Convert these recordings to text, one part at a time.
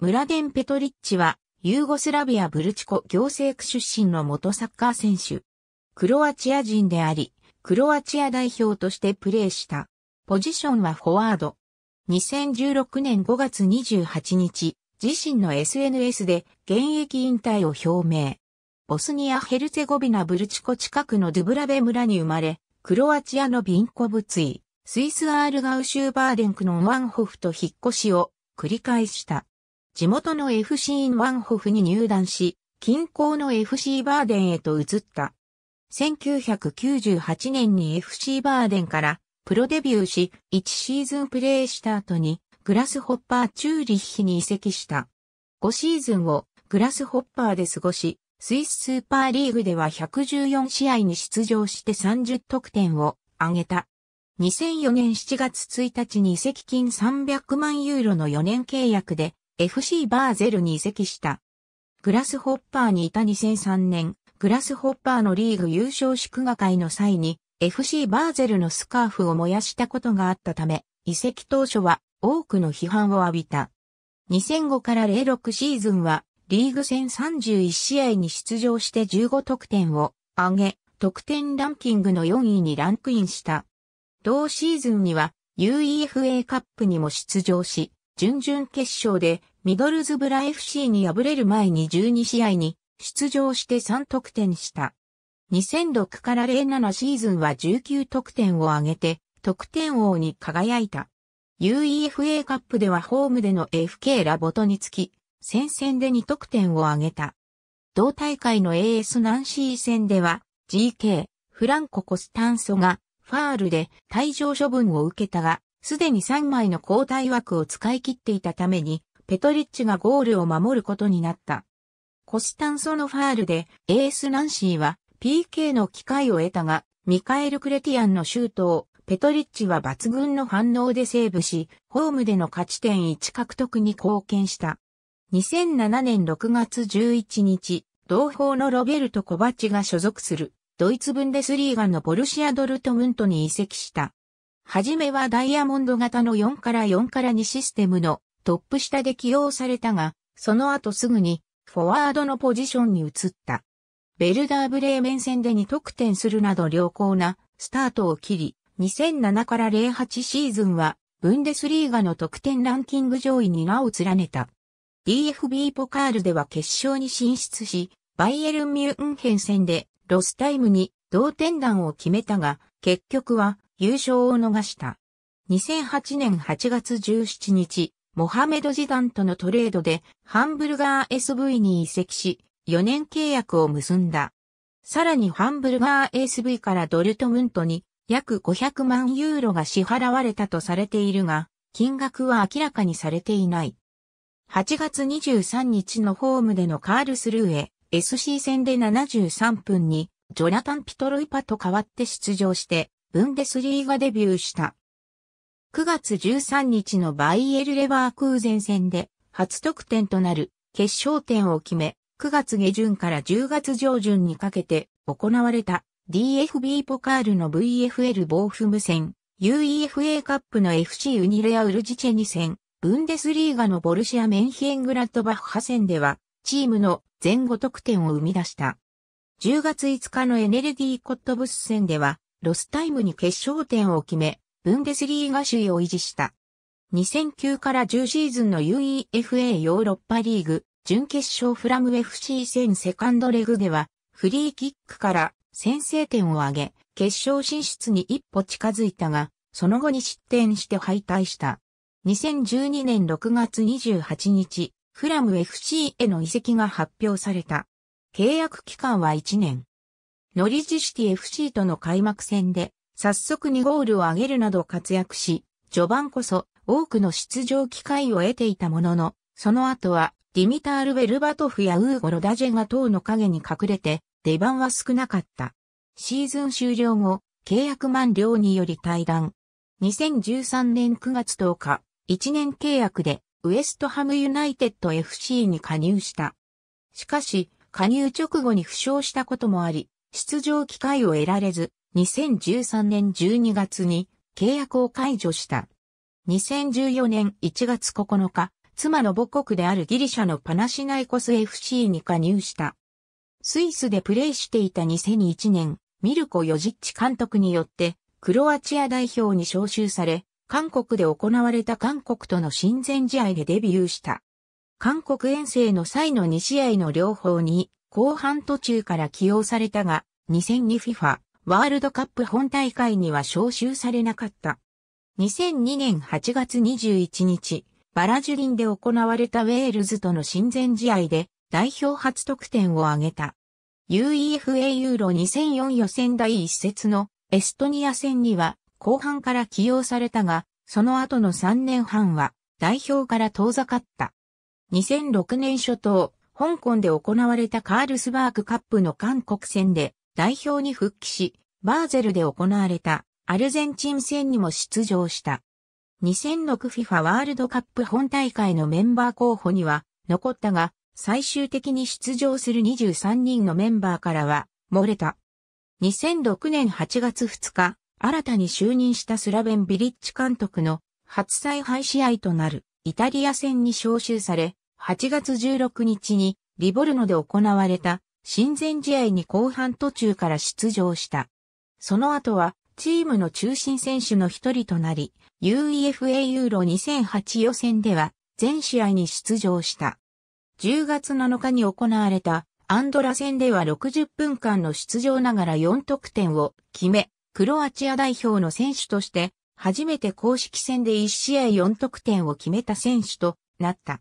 ムラデン・ペトリッチは、ユーゴスラビア・ブルチコ行政区出身の元サッカー選手。クロアチア人であり、クロアチア代表としてプレーした。ポジションはフォワード。2016年5月28日、自身の SNS で現役引退を表明。ボスニア・ヘルツェゴビナ・ブルチコ近くのドゥブラベ村に生まれ、クロアチアのビンコブツイ、スイス・アールガウシューバーデンクのワンホフと引っ越しを繰り返した。地元の FC ワンホフに入団し、近郊の FC バーデンへと移った。1998年に FC バーデンからプロデビューし、1シーズンプレーした後にグラスホッパーチューリッヒに移籍した。5シーズンをグラスホッパーで過ごし、スイススーパーリーグでは114試合に出場して30得点を挙げた。2004年7月1日に移籍金300万ユーロの4年契約で FC バーゼルに移籍した。グラスホッパーにいた2003年、グラスホッパーのリーグ優勝祝賀会の際に FC バーゼルのスカーフを燃やしたことがあったため、移籍当初は多くの批判を浴びた。2005から06シーズンはリーグ戦31試合に出場して15得点を上げ、得点ランキングの4位にランクインした。同シーズンには UEFA カップにも出場し、準々決勝でミドルズブラ FC に敗れる前に12試合に出場して3得点した。2006から07シーズンは19得点を挙げて得点王に輝いた。UEFA カップではホームでの FK ラボトにつき、戦線で2得点を挙げた。同大会の AS ナンシー戦では GK、フランコ・コスタンソがファールで退場処分を受けたが、すでに3枚の交代枠を使い切っていたために、ペトリッチがゴールを守ることになった。コスタンソのファールで、エースナンシーは PK の機会を得たが、ミカエル・クレティアンのシュートを、ペトリッチは抜群の反応でセーブし、ホームでの勝ち点1獲得に貢献した。2007年6月11日、同胞のロベルト・コバチが所属する、ドイツブンデスリーガのボルシア・ドルトムントに移籍した。はじめはダイヤモンド型の4から4から2システムのトップ下で起用されたが、その後すぐにフォワードのポジションに移った。ベルダーブレーメン戦で2得点するなど良好なスタートを切り、2007から08シーズンはブンデスリーガの得点ランキング上位に名を連ねた。DFB ポカールでは決勝に進出し、バイエルン・ミュンヘン戦でロスタイムに同点弾を決めたが、結局は優勝を逃した。2008年8月17日、モハメドジダンとのトレードでハンブルガー SV に移籍し、4年契約を結んだ。さらにハンブルガー SV からドルトムントに約500万ユーロが支払われたとされているが、金額は明らかにされていない。8月23日のホームでのカールスルーへ SC 戦で73分にジョナタン・ピトロイパと代わって出場してブンデスリーガデビューした。9月13日のバイエル・レバー空前戦で初得点となる決勝点を決め、9月下旬から10月上旬にかけて行われた DFB ポカールの VFL 防風無線 UEFA カップの FC ユニレア・ウルジチェニ戦、ブンデスリーガのボルシア・メンヒエングラッドバッハ戦では、チームの前後得点を生み出した。10月5日のエネルギーコットブス戦では、ロスタイムに決勝点を決め、ブンデスリーガ首位を維持した。2009から10シーズンの UEFA ヨーロッパリーグ、準決勝フラム FC 戦セカンドレグでは、フリーキックから先制点を挙げ、決勝進出に一歩近づいたが、その後に失点して敗退した。2012年6月28日、フラム FC への移籍が発表された。契約期間は1年。ノリジシティ FC との開幕戦で、早速2ゴールを挙げるなど活躍し、序盤こそ多くの出場機会を得ていたものの、その後はディミタール・ベルバトフやウーゴ・ロダジェが等の影に隠れて、出番は少なかった。シーズン終了後、契約満了により退団。2013年9月10日、1年契約でウエストハムユナイテッド FC に加入した。しかし、加入直後に負傷したこともあり、出場機会を得られず、2013年12月に契約を解除した。2014年1月9日、妻の母国であるギリシャのパナシナイコス FC に加入した。スイスでプレーしていた2001年、ミルコ・ヨジッチ監督によって、クロアチア代表に招集され、韓国で行われた韓国との親善試合でデビューした。韓国遠征の際の2試合の両方に後半途中から起用されたが、2002FIFA ワールドカップ本大会には招集されなかった。2002年8月21日、バラジュリンで行われたウェールズとの親善試合で代表初得点を挙げた。UEFA ユーロ2004予選第1節のエストニア戦には後半から起用されたが、その後の3年半は代表から遠ざかった。2006年初頭、香港で行われたカールスバークカップの韓国戦で代表に復帰し、バーゼルで行われたアルゼンチン戦にも出場した。2006FIFA ワールドカップ本大会のメンバー候補には残ったが、最終的に出場する23人のメンバーからは漏れた。2006年8月2日、新たに就任したスラベンビリッチ監督の初采配試合となるイタリア戦に招集され、8月16日にリボルノで行われた親善試合に後半途中から出場した。その後はチームの中心選手の一人となり、UEFA ユーロ2008予選では全試合に出場した。10月7日に行われたアンドラ戦では60分間の出場ながら4得点を決め、クロアチア代表の選手として初めて公式戦で1試合4得点を決めた選手となった。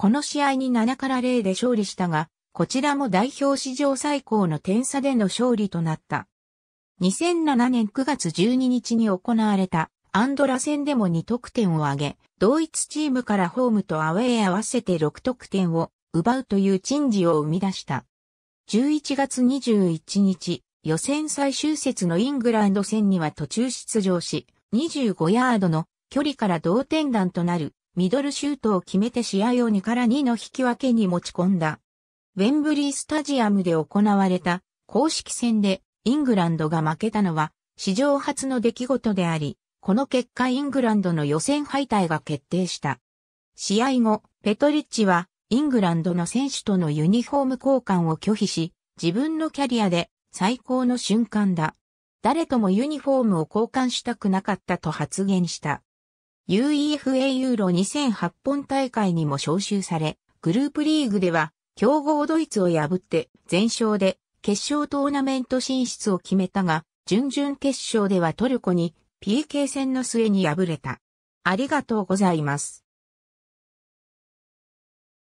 この試合に7から0で勝利したが、こちらも代表史上最高の点差での勝利となった。2007年9月12日に行われたアンドラ戦でも2得点を挙げ、同一チームからホームとアウェイ合わせて6得点を奪うという珍事を生み出した。11月21日、予選最終節のイングランド戦には途中出場し、25ヤードの距離から同点弾となるミドルシュートを決めて試合を2から2の引き分けに持ち込んだ。ウェンブリースタジアムで行われた公式戦でイングランドが負けたのは史上初の出来事であり、この結果イングランドの予選敗退が決定した。試合後、ペトリッチはイングランドの選手とのユニフォーム交換を拒否し、自分のキャリアで最高の瞬間だ。誰ともユニフォームを交換したくなかったと発言した。UEFA ユーロ2008本大会にも招集され、グループリーグでは、強豪ドイツを破って全勝で決勝トーナメント進出を決めたが、準々決勝ではトルコに PK 戦の末に敗れた。ありがとうございます。